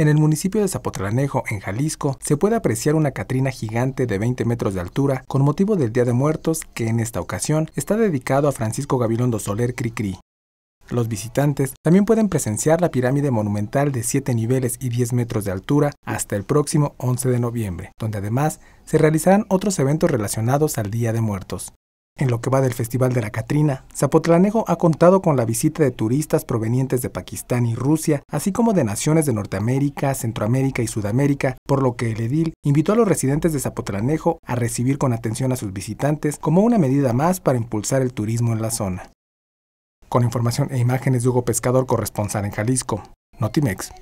En el municipio de Zapotlanejo, en Jalisco, se puede apreciar una Catrina gigante de 20 metros de altura con motivo del Día de Muertos que en esta ocasión está dedicado a Francisco Gabilondo Soler Cricri. Los visitantes también pueden presenciar la pirámide monumental de 7 niveles y 10 metros de altura hasta el próximo 11 de noviembre, donde además se realizarán otros eventos relacionados al Día de Muertos. En lo que va del Festival de la Catrina, Zapotlanejo ha contado con la visita de turistas provenientes de Pakistán y Rusia, así como de naciones de Norteamérica, Centroamérica y Sudamérica, por lo que el edil invitó a los residentes de Zapotlanejo a recibir con atención a sus visitantes como una medida más para impulsar el turismo en la zona. Con información e imágenes de Hugo Pescador, corresponsal en Jalisco, Notimex.